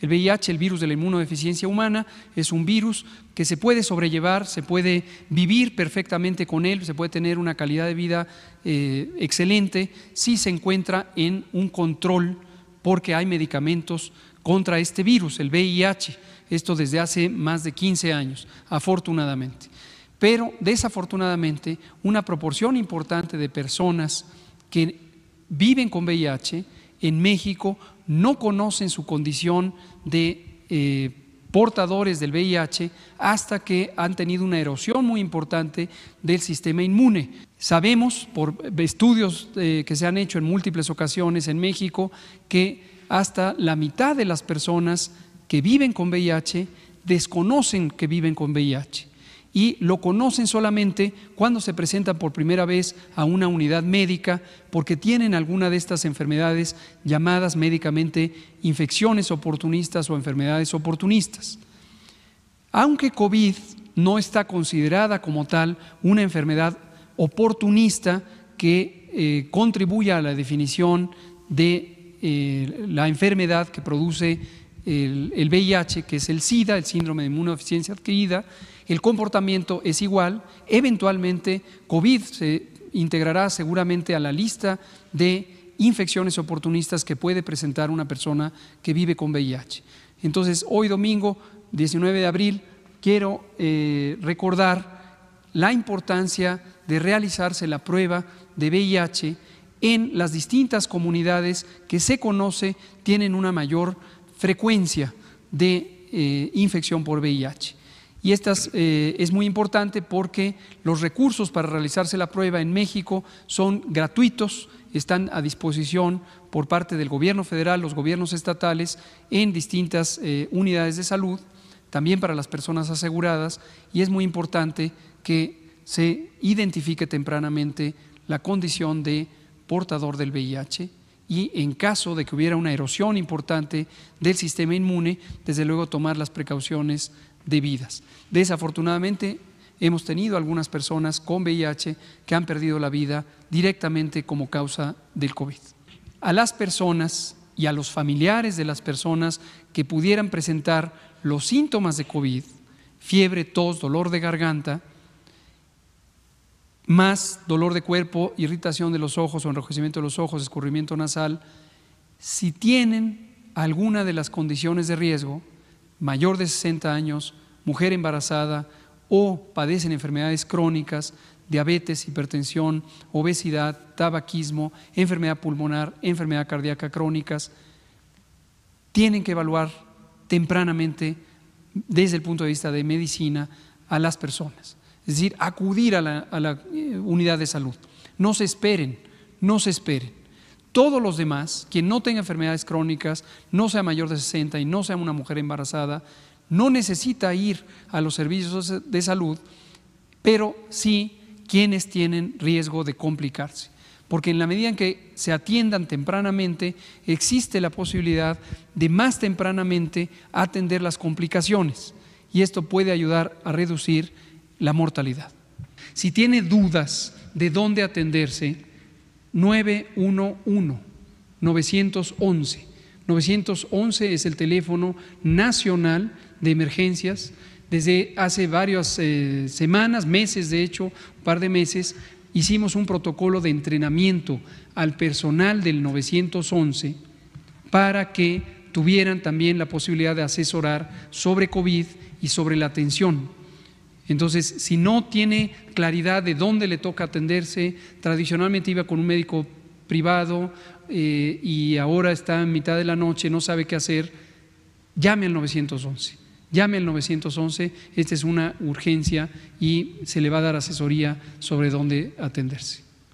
El VIH, el virus de la inmunodeficiencia humana, es un virus que se puede sobrellevar, se puede vivir perfectamente con él, se puede tener una calidad de vida eh, excelente si se encuentra en un control porque hay medicamentos contra este virus, el VIH, esto desde hace más de 15 años, afortunadamente. Pero desafortunadamente, una proporción importante de personas que viven con VIH en México no conocen su condición de eh, portadores del VIH hasta que han tenido una erosión muy importante del sistema inmune. Sabemos por estudios eh, que se han hecho en múltiples ocasiones en México que hasta la mitad de las personas que viven con VIH desconocen que viven con VIH y lo conocen solamente cuando se presentan por primera vez a una unidad médica porque tienen alguna de estas enfermedades llamadas médicamente infecciones oportunistas o enfermedades oportunistas. Aunque COVID no está considerada como tal una enfermedad oportunista que eh, contribuya a la definición de eh, la enfermedad que produce el, VIH, que es el SIDA, el síndrome de inmunodeficiencia adquirida, el comportamiento es igual, eventualmente COVID se integrará seguramente a la lista de infecciones oportunistas que puede presentar una persona que vive con VIH. Entonces, hoy domingo, 19 de abril, quiero eh, recordar la importancia de realizarse la prueba de VIH en las distintas comunidades que se conoce tienen una mayor frecuencia de eh, infección por VIH. Y esta eh, es muy importante porque los recursos para realizarse la prueba en México son gratuitos, están a disposición por parte del gobierno federal, los gobiernos estatales, en distintas eh, unidades de salud, también para las personas aseguradas, y es muy importante que se identifique tempranamente la condición de portador del VIH y en caso de que hubiera una erosión importante del sistema inmune, desde luego tomar las precauciones debidas. Desafortunadamente, hemos tenido algunas personas con VIH que han perdido la vida directamente como causa del COVID. A las personas y a los familiares de las personas que pudieran presentar los síntomas de COVID, fiebre, tos, dolor de garganta, más dolor de cuerpo, irritación de los ojos o enrojecimiento de los ojos, escurrimiento nasal, si tienen alguna de las condiciones de riesgo, mayor de 60 años, mujer embarazada o padecen enfermedades crónicas, diabetes, hipertensión, obesidad, tabaquismo, enfermedad pulmonar, enfermedad cardíaca crónicas, tienen que evaluar tempranamente desde el punto de vista de medicina a las personas es decir, acudir a la, eh, unidad de salud. No se esperen, no se esperen. Todos los demás, quien no tenga enfermedades crónicas, no sea mayor de 60 y no sea una mujer embarazada, no necesita ir a los servicios de salud, pero sí quienes tienen riesgo de complicarse. Porque en la medida en que se atiendan tempranamente, existe la posibilidad de más tempranamente atender las complicaciones. Y esto puede ayudar a reducir la mortalidad. Si tiene dudas de dónde atenderse, 911, 911. 911 es el teléfono nacional de emergencias. Desde hace varias eh, semanas, meses de hecho, un par de meses, hicimos un protocolo de entrenamiento al personal del 911 para que tuvieran también la posibilidad de asesorar sobre COVID y sobre la atención entonces, si no tiene claridad de dónde le toca atenderse, tradicionalmente iba con un médico privado eh, y ahora está en mitad de la noche, no sabe qué hacer, llame al 911. Llame al 911, esta es una urgencia y se le va a dar asesoría sobre dónde atenderse.